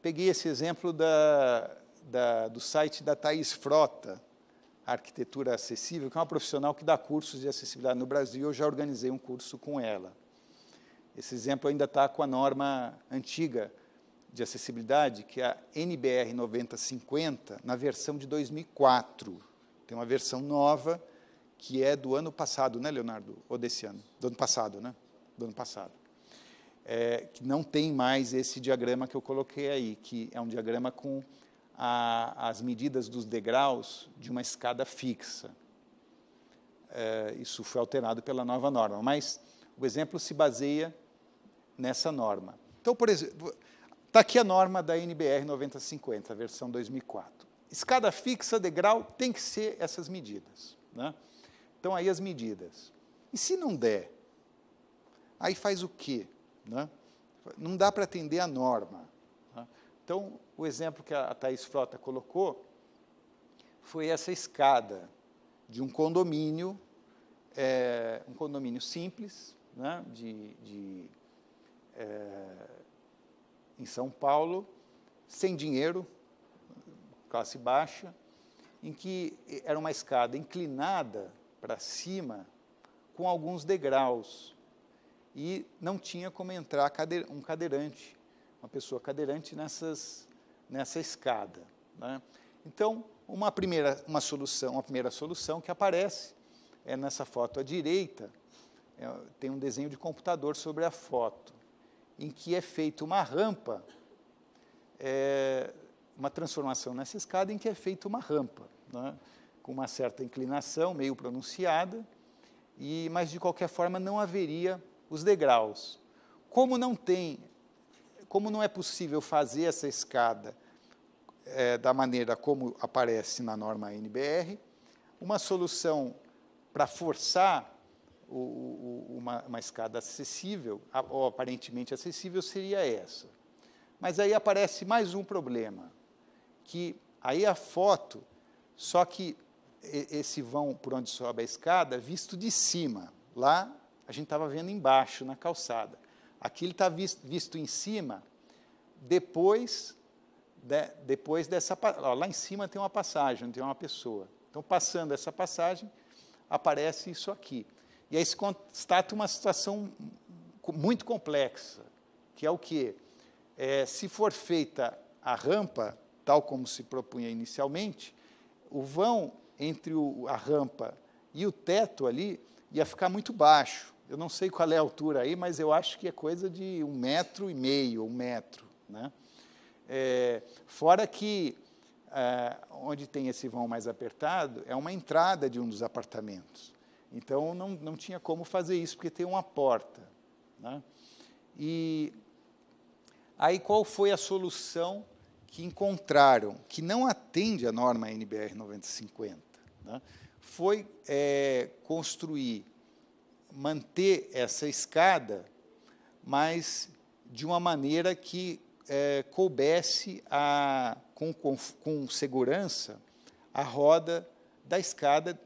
peguei esse exemplo da, da, do site da Thais Frota, Arquitetura Acessível, que é uma profissional que dá cursos de acessibilidade no Brasil. Eu já organizei um curso com ela. Esse exemplo ainda está com a norma antiga de acessibilidade, que é a NBR 9050, na versão de 2004. Tem uma versão nova que é do ano passado, né, Leonardo? Ou desse ano? Do ano passado, né? Do ano passado. É, que não tem mais esse diagrama que eu coloquei aí, que é um diagrama com a, as medidas dos degraus de uma escada fixa. É, isso foi alterado pela nova norma, mas o exemplo se baseia nessa norma. Então, por exemplo, está aqui a norma da NBR 9050, a versão 2004. Escada fixa, degrau, tem que ser essas medidas. Né? Então, aí as medidas. E se não der? Aí faz o quê? Né? Não dá para atender a norma. Né? Então, o exemplo que a Thais Frota colocou foi essa escada de um condomínio, é, um condomínio simples, né, de, de é, em São Paulo, sem dinheiro, classe baixa, em que era uma escada inclinada para cima com alguns degraus e não tinha como entrar um cadeirante, uma pessoa cadeirante nessas, nessa escada. Né? Então, uma primeira uma solução, uma primeira solução que aparece é nessa foto à direita, é, tem um desenho de computador sobre a foto em que é feita uma rampa, é, uma transformação nessa escada em que é feita uma rampa, né, com uma certa inclinação, meio pronunciada, e, mas de qualquer forma não haveria os degraus. Como não tem, como não é possível fazer essa escada é, da maneira como aparece na norma NBR, uma solução para forçar o, o, uma, uma, escada acessível, ou aparentemente acessível, seria essa. Mas aí aparece mais um problema, que aí a foto, só que esse vão por onde sobe a escada, visto de cima. Lá a gente estava vendo embaixo, na calçada. Aqui ele está visto, visto em cima, depois, de, depois dessa. Ó, lá em cima tem uma passagem, tem uma pessoa. Então, passando essa passagem, aparece isso aqui. E aí se constata uma situação muito complexa, que é o que? É, se for feita a rampa, tal como se propunha inicialmente, o vão entre o, a rampa e o teto ali ia ficar muito baixo. Eu não sei qual é a altura aí, mas eu acho que é coisa de um metro e meio, um metro. Né? É, fora que é, onde tem esse vão mais apertado é uma entrada de um dos apartamentos. Então não, não tinha como fazer isso, porque tem uma porta. Né? E aí qual foi a solução que encontraram, que não atende à norma NBR 9050? Né? Foi é, construir, manter essa escada, mas de uma maneira que é, coubesse a, com, com, com segurança a roda da escada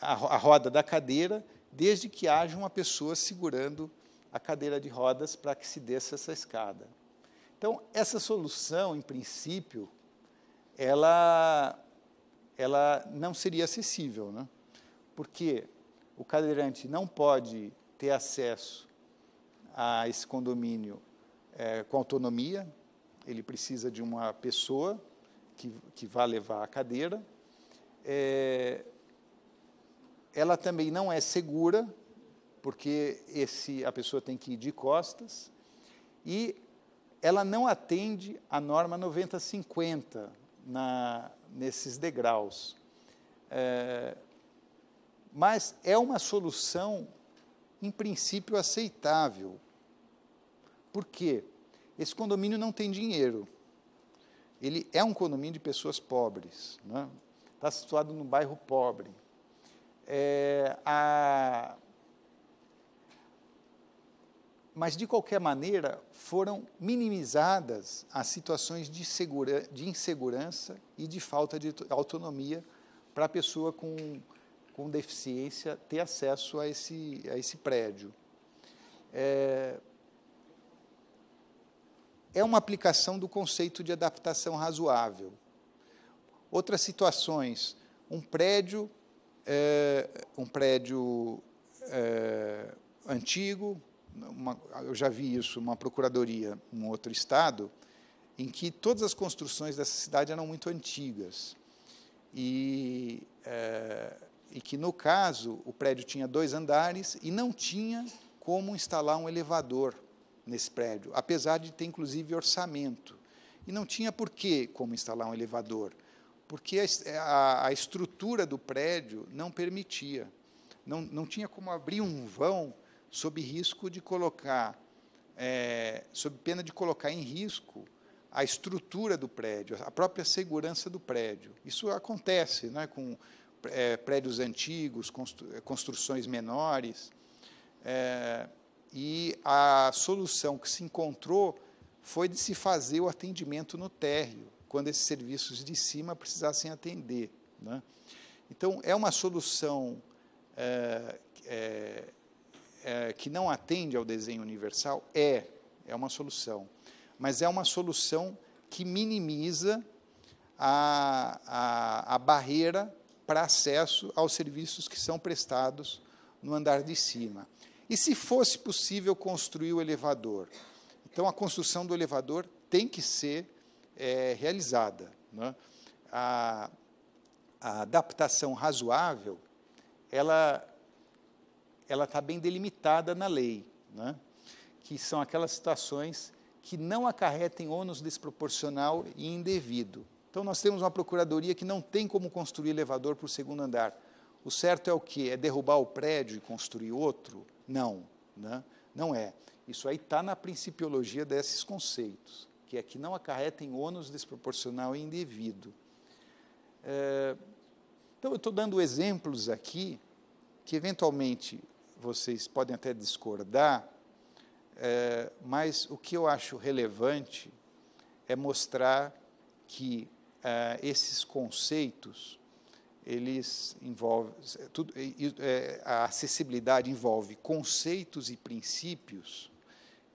a, roda da cadeira, desde que haja uma pessoa segurando a cadeira de rodas para que se desça essa escada. Então, essa solução, em princípio, ela, ela não seria acessível, né? porque o cadeirante não pode ter acesso a esse condomínio é, com autonomia, ele precisa de uma pessoa que, que vá levar a cadeira. É, ela também não é segura, porque esse, a pessoa tem que ir de costas, e ela não atende a norma 9050 na, nesses degraus. É, mas é uma solução, em princípio, aceitável. Por quê? Esse condomínio não tem dinheiro. Ele é um condomínio de pessoas pobres, está né? Tá situado no bairro pobre. É, a... Mas, de qualquer maneira, foram minimizadas as situações de, segura... de insegurança e de falta de autonomia para a pessoa com, com deficiência ter acesso a esse, a esse prédio. É, é uma aplicação do conceito de adaptação razoável. Outras situações, um prédio é, um prédio é, antigo, uma, eu já vi isso, uma procuradoria em outro estado, em que todas as construções dessa cidade eram muito antigas. E, é, e que, no caso, o prédio tinha dois andares e não tinha como instalar um elevador nesse prédio, apesar de ter, inclusive, orçamento. E não tinha por que como instalar um elevador porque a, a, a estrutura do prédio não permitia, não, não tinha como abrir um vão sob risco de colocar, é, sob pena de colocar em risco a estrutura do prédio, a própria segurança do prédio. Isso acontece é, com é, prédios antigos, é, construções menores. É, e a solução que se encontrou foi de se fazer o atendimento no térreo quando esses serviços de cima precisassem atender. Né? Então, é uma solução é, é, é, que não atende ao desenho universal? É, é uma solução. Mas é uma solução que minimiza a, a, a barreira para acesso aos serviços que são prestados no andar de cima. E se fosse possível construir o elevador? Então, a construção do elevador tem que ser é, realizada. Né? A, a adaptação razoável, ela ela está bem delimitada na lei, né? que são aquelas situações que não acarretem ônus desproporcional e indevido. Então, nós temos uma procuradoria que não tem como construir elevador para o segundo andar. O certo é o quê? É derrubar o prédio e construir outro? Não, né? não é. Isso aí está na principiologia desses conceitos que é que não acarretem ônus desproporcional e indevido. É, então, eu estou dando exemplos aqui que, eventualmente, vocês podem até discordar, é, mas o que eu acho relevante é mostrar que é, esses conceitos eles envolvem tudo, é, a acessibilidade envolve conceitos e princípios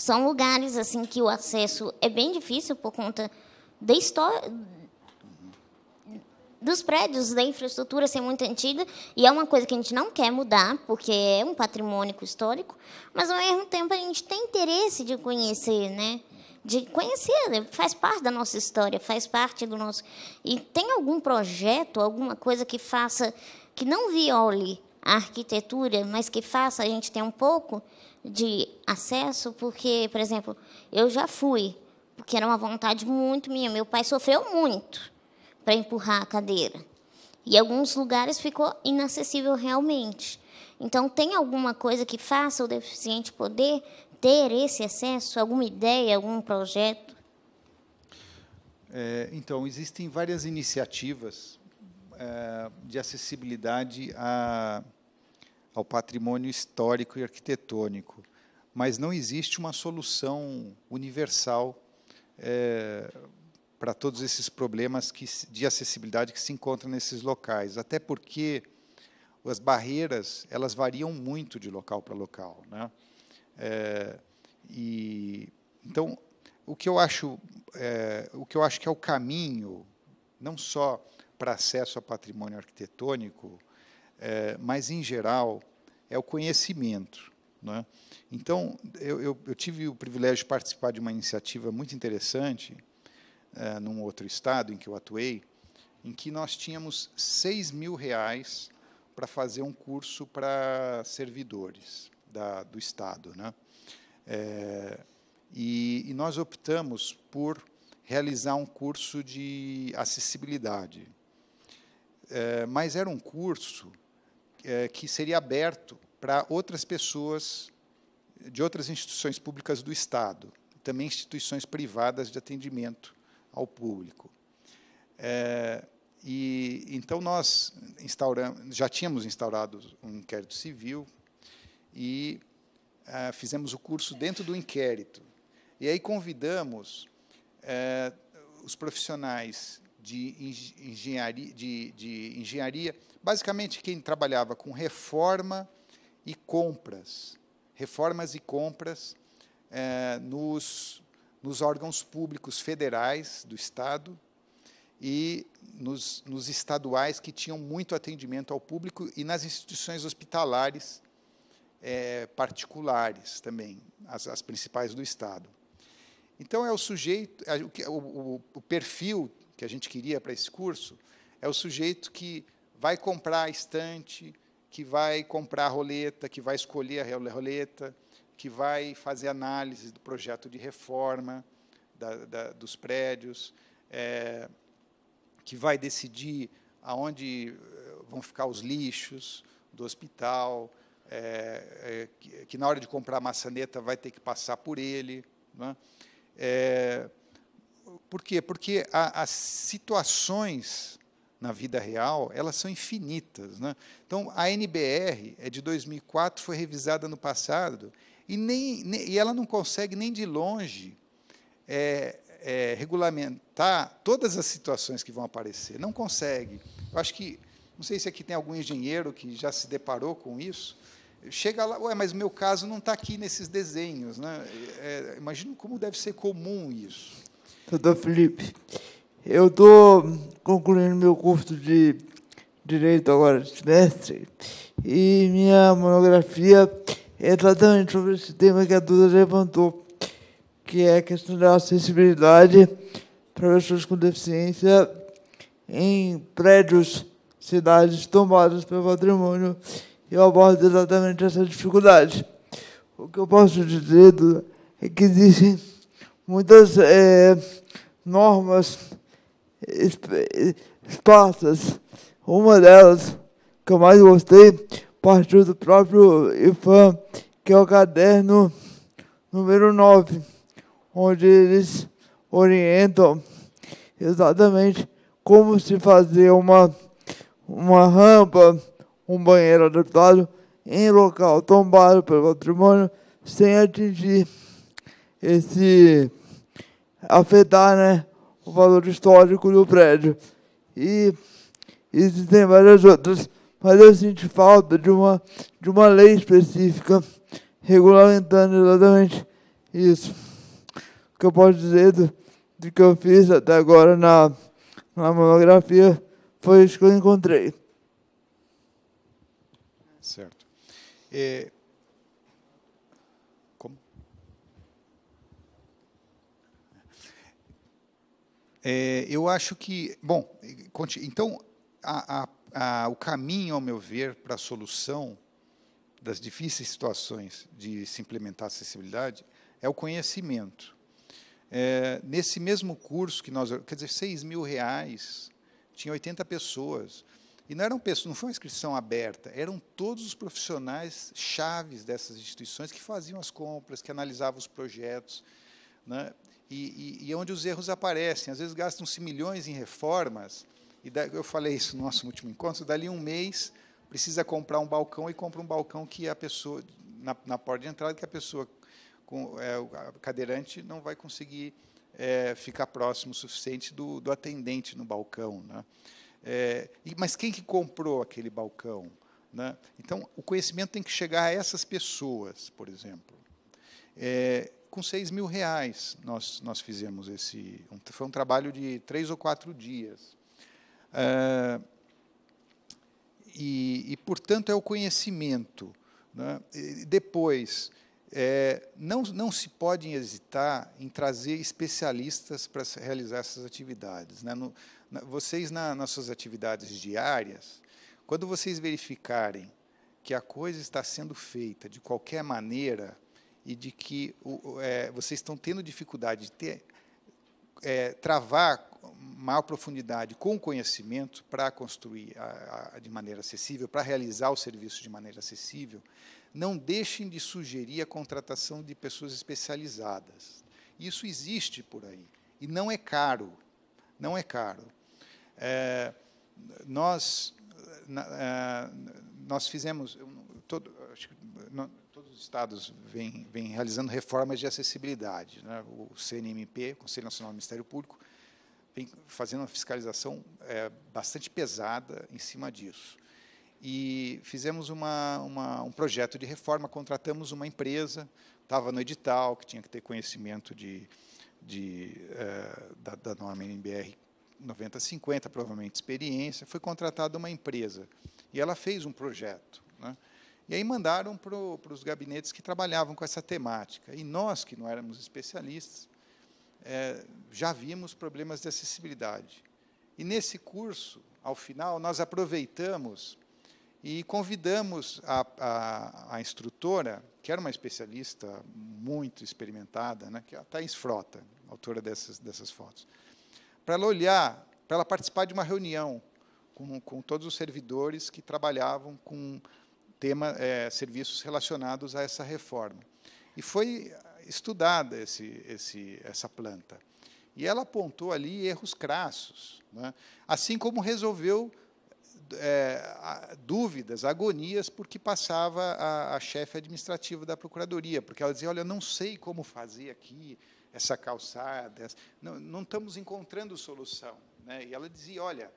São lugares assim que o acesso é bem difícil por conta da história dos prédios, da infraestrutura ser muito antiga, e é uma coisa que a gente não quer mudar, porque é um patrimônio histórico, mas ao mesmo tempo a gente tem interesse de conhecer, né? de conhecer, né? faz parte da nossa história, faz parte do nosso. E tem algum projeto, alguma coisa que faça que não viole a arquitetura, mas que faça a gente ter um pouco de acesso, porque, por exemplo, eu já fui, porque era uma vontade muito minha. Meu pai sofreu muito para empurrar a cadeira. E alguns lugares ficou inacessível realmente. Então, tem alguma coisa que faça o deficiente poder ter esse acesso, alguma ideia, algum projeto? É, então, existem várias iniciativas eh, de acessibilidade a, ao patrimônio histórico e arquitetônico, mas não existe uma solução universal é, para todos esses problemas que, de acessibilidade que se encontram nesses locais, até porque as barreiras elas variam muito de local para local, né? É, e então o que eu acho é, o que eu acho que é o caminho não só para acesso a patrimônio arquitetônico, é, mas, em geral, é o conhecimento. é? Então, eu, eu, eu, tive o privilégio de participar de uma iniciativa muito interessante, é, num outro estado em que eu atuei, em que nós tínhamos 6 mil reais para fazer um curso para servidores da, do Estado. Né? É, e, e nós optamos por realizar um curso de acessibilidade. É, mas era um curso é, que seria aberto para outras pessoas de outras instituições públicas do Estado, também instituições privadas de atendimento ao público. É, e então nós instauramos, já tínhamos instaurado um inquérito civil e é, fizemos o curso dentro do inquérito. E aí convidamos é, os profissionais de engenharia, de, de engenharia, basicamente quem trabalhava com reforma e compras, reformas e compras é, nos, nos órgãos públicos federais do Estado e nos, nos estaduais que tinham muito atendimento ao público e nas instituições hospitalares é, particulares também, as, as, principais do Estado. Então, é o sujeito, é, o, o, o perfil que a gente queria para esse curso, é o sujeito que vai comprar a estante, que vai comprar a roleta, que vai escolher a roleta, que vai fazer análise do projeto de reforma da, da, dos prédios, é, que vai decidir aonde eh, vão ficar os lixos do hospital, é, é, que, que, na hora de comprar a maçaneta vai ter que passar por ele. Não é? é por quê? Porque a, as situações na vida real, elas são infinitas. Né? Então, a NBR é de 2004, foi revisada no passado, e, nem, nem e ela não consegue nem de longe é, é, regulamentar todas as situações que vão aparecer. Não consegue. Eu acho que, não sei se aqui tem algum engenheiro que já se deparou com isso, chega lá, ué, mas meu caso não está aqui nesses desenhos. Né? É, imagino como deve ser comum isso. Doutor Felipe, eu estou concluindo meu curso de Direito agora, semestre, e minha monografia é exatamente sobre esse tema que a Duda levantou, que é a questão da acessibilidade para pessoas com deficiência em prédios, cidades tombadas pelo patrimônio, e eu abordo exatamente essa dificuldade. O que eu posso dizer Duda, é que existem muitas é, normas esparsas. Uma delas que eu mais gostei partiu do próprio IFAM, que é o caderno número 9, onde eles orientam exatamente como se fazer uma, uma rampa, um banheiro adaptado em local tombado pelo patrimônio sem atingir esse afetar né, o valor histórico do prédio. E existem várias outras, mas eu sinto falta de uma, de uma lei específica regulamentando exatamente isso. O que eu posso dizer do, do que eu fiz até agora na, na monografia foi isso que eu encontrei. Certo. É, É, eu acho que, bom, então a, a, a, o caminho, ao meu ver, para a solução das difíceis situações de se implementar acessibilidade é o conhecimento. É, nesse mesmo curso que nós, quer dizer, seis mil reais, tinha 80 pessoas. E não eram pessoas, não foi uma inscrição aberta, eram todos os profissionais chaves dessas instituições que faziam as compras, que analisavam os projetos. Né? e, e, e é onde os erros aparecem. Às vezes gastam-se milhões em reformas, e da, eu falei isso no nosso último encontro, dali um mês precisa comprar um balcão e compra um balcão que a pessoa, na, na porta de entrada, que a pessoa com, é, o cadeirante não vai conseguir é, ficar próximo o suficiente do, do atendente no balcão. Né? É, mas quem que comprou aquele balcão? Né? Então, o conhecimento tem que chegar a essas pessoas, por exemplo. É, com 6 mil reais nós, nós fizemos esse. Um, foi um trabalho de três ou quatro dias. Ah, e, e, portanto, é o conhecimento. Né? depois, é, não, não se pode hesitar em trazer especialistas para realizar essas atividades. Né? No, na, vocês, na, nas suas atividades diárias, quando vocês verificarem que a coisa está sendo feita de qualquer maneira, e de que o, é, vocês estão tendo dificuldade de ter, é, travar maior profundidade com conhecimento para construir a, a, de maneira acessível, para realizar o serviço de maneira acessível, não deixem de sugerir a contratação de pessoas especializadas. Isso existe por aí. E não é caro. Não é caro. É, nós, na, é, nós fizemos. Todo, acho que, estados vêm realizando reformas de acessibilidade. Né? O CNMP, Conselho Nacional do Ministério Público, vem fazendo uma fiscalização é, bastante pesada em cima disso. E fizemos uma, uma, um projeto de reforma, contratamos uma empresa, estava no edital, que tinha que ter conhecimento de, de, é, da, da norma NBR 9050, provavelmente experiência. Foi contratada uma empresa e ela fez um projeto. Né? E aí mandaram para os gabinetes que trabalhavam com essa temática. E nós, que não éramos especialistas, é, já vimos problemas de acessibilidade. E nesse curso, ao final, nós aproveitamos e convidamos a, a, a instrutora, que era uma especialista muito experimentada, né, que é a Thais Frota, autora dessas, dessas fotos, para ela olhar, para ela participar de uma reunião com, com todos os servidores que trabalhavam com tema, é, serviços relacionados a essa reforma. E foi estudada esse, esse, essa planta. E ela apontou ali erros crassos, né? assim como resolveu é, dúvidas, agonias, porque passava a, a chefe administrativa da Procuradoria, porque ela dizia: Olha, não sei como fazer aqui essa calçada, Não, não, estamos encontrando solução. Né? E ela dizia: Olha,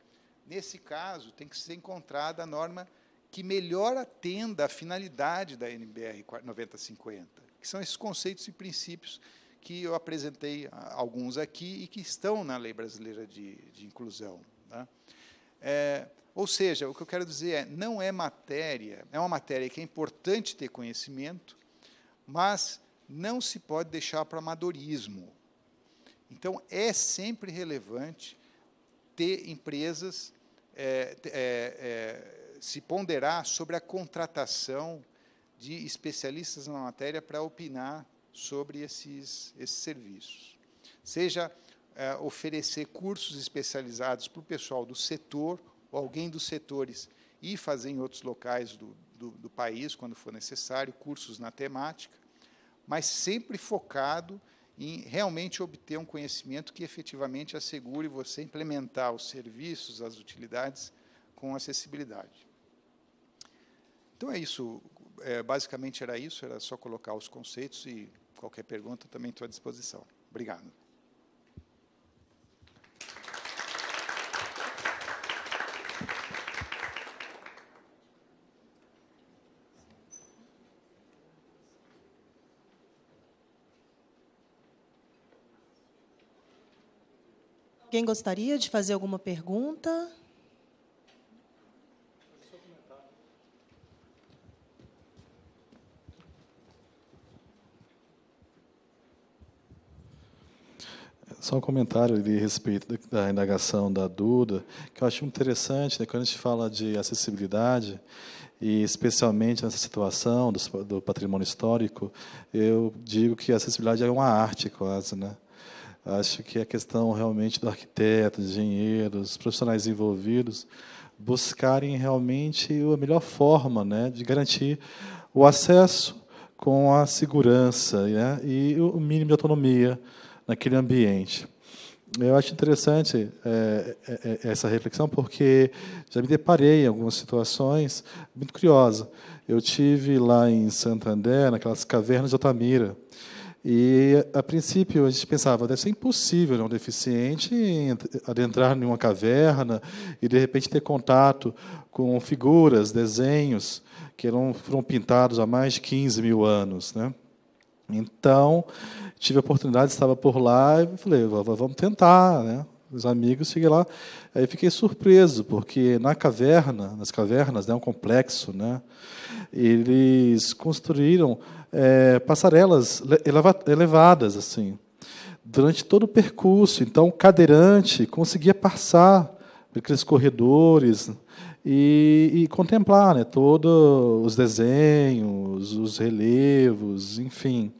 nesse caso tem que ser encontrada a norma que melhor atenda à finalidade da NBR 9050, que são esses conceitos e princípios que eu apresentei alguns aqui e que estão na Lei Brasileira de, de Inclusão. Né? É, ou seja, o que eu quero dizer é, não é matéria, é uma matéria que é importante ter conhecimento, mas não se pode deixar para amadorismo. Então, é sempre relevante ter empresas é, é, é se ponderar sobre a contratação de especialistas na matéria para opinar sobre esses, esses serviços. Seja é, oferecer cursos especializados para o pessoal do setor, ou alguém dos setores, e fazer em outros locais do, do, do país, quando for necessário, cursos na temática, mas sempre focado em realmente obter um conhecimento que efetivamente assegure você implementar os serviços, as utilidades com acessibilidade. Então é isso. É, basicamente era isso, era só colocar os conceitos e qualquer pergunta também estou à disposição. Obrigado. Alguém gostaria de fazer alguma pergunta? só um comentário ali a respeito da indagação da Duda, que eu acho interessante, né, quando a gente fala de acessibilidade, e especialmente nessa situação do, do patrimônio histórico, eu digo que a acessibilidade é uma arte quase, né? Acho que a é questão realmente do arquiteto, engenheiros, profissionais envolvidos, buscarem realmente a melhor forma né, de garantir o acesso com a segurança né, e o mínimo de autonomia naquele ambiente. Eu acho interessante é, é, é, essa reflexão porque já me deparei em algumas situações muito curiosas. Eu tive lá em Santander, naquelas cavernas de Altamira, e a princípio a gente pensava, deve ser impossível é um deficiente adentrar em uma caverna e de repente ter contato com figuras, desenhos que eram, foram pintados há mais de 15 mil anos, né? Então, tive a oportunidade, estava por lá e falei, vamos tentar, né? Os amigos, cheguei lá, aí fiquei surpreso porque na caverna, nas cavernas, né, um complexo, né? Eles construíram é, passarelas eleva elevadas assim durante todo o percurso. Então, o cadeirante conseguia passar aqueles corredores e, e, contemplar né, todos os desenhos, os relevos, enfim.